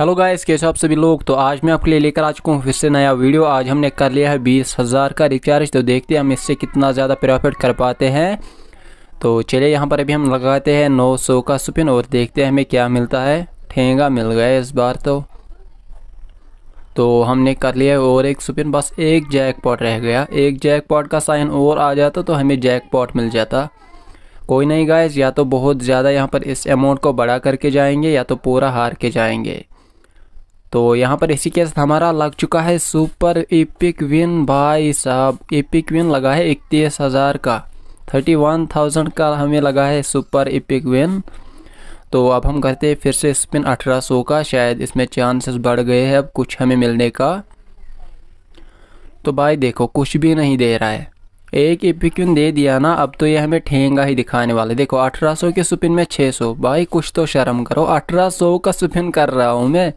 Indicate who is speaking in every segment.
Speaker 1: hello guys कैसे आप सभी लोग तो आज मैं आपके लिए लेकर आ चुका हूँ फिर से नया वीडियो आज हमने कर लिया है बीस हज़ार का रिचार्ज तो देखते हैं हम इससे कितना ज़्यादा प्रॉफिट कर पाते हैं तो चलिए यहाँ पर अभी हम लगाते हैं नौ सौ का स्पिन और देखते हैं हमें क्या मिलता है ठेंगा मिल गया इस बार तो तो हमने कर लिया है और एक स्पिन बस एक पॉट रह गया एक पॉट का साइन और आ जाता तो हमें पॉट मिल जाता कोई नहीं गाइस या तो बहुत ज़्यादा यहाँ पर इस अमाउंट को बढ़ा करके जाएंगे या तो पूरा हार के जाएंगे तो यहाँ पर इसी के साथ हमारा लग चुका है सुपर एपिक विन भाई साहब एपिक विन लगा है इकतीस हज़ार का थर्टी वन थाउजेंड का हमें लगा है सुपर एपिक विन तो अब हम करते हैं फिर से स्पिन अठारह सौ का शायद इसमें चांसेस बढ़ गए हैं अब कुछ हमें मिलने का तो भाई देखो कुछ भी नहीं दे रहा है एक एपिक्यून दे दिया ना अब तो ये हमें ठेंगा ही दिखाने वाले देखो 1800 के सुपिन में 600 भाई कुछ तो शर्म करो 1800 का सुपिन कर रहा हूँ मैं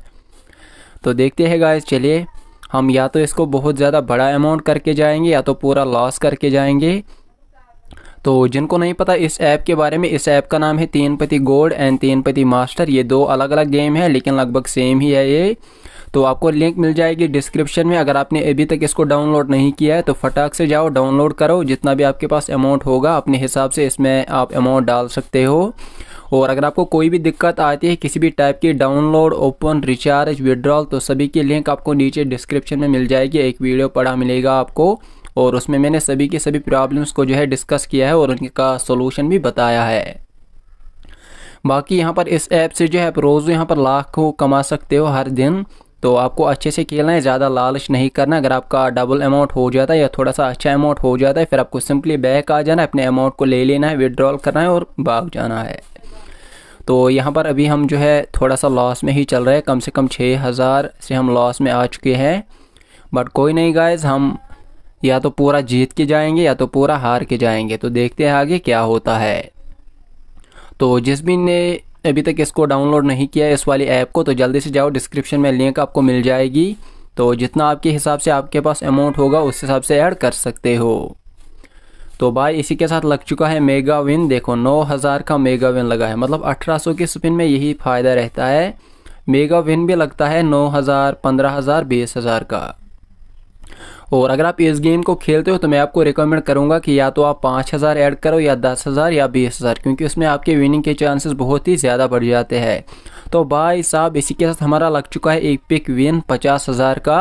Speaker 1: तो देखते हैं गाइस चलिए हम या तो इसको बहुत ज़्यादा बड़ा अमाउंट करके जाएंगे या तो पूरा लॉस करके जाएंगे तो जिनको नहीं पता इस ऐप के बारे में इस ऐप का नाम है तीन पति गोल्ड एंड तीन पति मास्टर ये दो अलग अलग गेम है लेकिन लगभग सेम ही है ये तो आपको लिंक मिल जाएगी डिस्क्रिप्शन में अगर आपने अभी तक इसको डाउनलोड नहीं किया है तो फटाक से जाओ डाउनलोड करो जितना भी आपके पास अमाउंट होगा अपने हिसाब से इसमें आप अमाउंट डाल सकते हो और अगर आपको कोई भी दिक्कत आती है किसी भी टाइप की डाउनलोड ओपन रिचार्ज विड्रॉल तो सभी की लिंक आपको नीचे डिस्क्रिप्शन में मिल जाएगी एक वीडियो पढ़ा मिलेगा आपको और उसमें मैंने सभी के सभी प्रॉब्लम्स को जो है डिस्कस किया है और उनका सोल्यूशन भी बताया है बाकी यहाँ पर इस ऐप से जो है आप रोज़ यहाँ पर लाखों कमा सकते हो हर दिन तो आपको अच्छे से खेलना है ज़्यादा लालच नहीं करना अगर आपका डबल अमाउंट हो जाता है या थोड़ा सा अच्छा अमाउंट हो जाता है फिर आपको सिंपली बैक आ जाना है अपने अमाउंट को ले लेना है विड्रॉल करना है और भाग जाना है तो यहाँ पर अभी हम जो है थोड़ा सा लॉस में ही चल रहे हैं कम से कम छः हज़ार से हम लॉस में आ चुके हैं बट कोई नहीं गाइज हम या तो पूरा जीत के जाएंगे या तो पूरा हार के जाएंगे तो देखते हैं आगे क्या होता है तो जिस भी ने अभी तक इसको डाउनलोड नहीं किया इस वाली ऐप को तो जल्दी से जाओ डिस्क्रिप्शन में लिंक आपको मिल जाएगी तो जितना आपके हिसाब से आपके पास अमाउंट होगा उस हिसाब से ऐड कर सकते हो तो भाई इसी के साथ लग चुका है मेगा विन देखो 9000 का मेगा विन लगा है मतलब 1800 के स्पिन में यही फ़ायदा रहता है मेगा विन भी लगता है 9000 15000 हजार का और अगर आप इस गेम को खेलते हो तो मैं आपको रिकमेंड करूंगा कि या तो आप पाँच हज़ार ऐड करो या दस हज़ार या बीस हज़ार क्योंकि उसमें आपके विनिंग के चांसेस बहुत ही ज़्यादा बढ़ जाते हैं तो भाई साहब इसी के साथ हमारा लग चुका है एक पिक विन पचास हज़ार का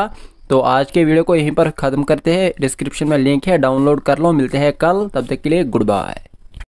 Speaker 1: तो आज के वीडियो को यहीं पर ख़त्म करते हैं डिस्क्रिप्शन में लिंक है डाउनलोड कर लो मिलते हैं कल तब तक के लिए गुड बाय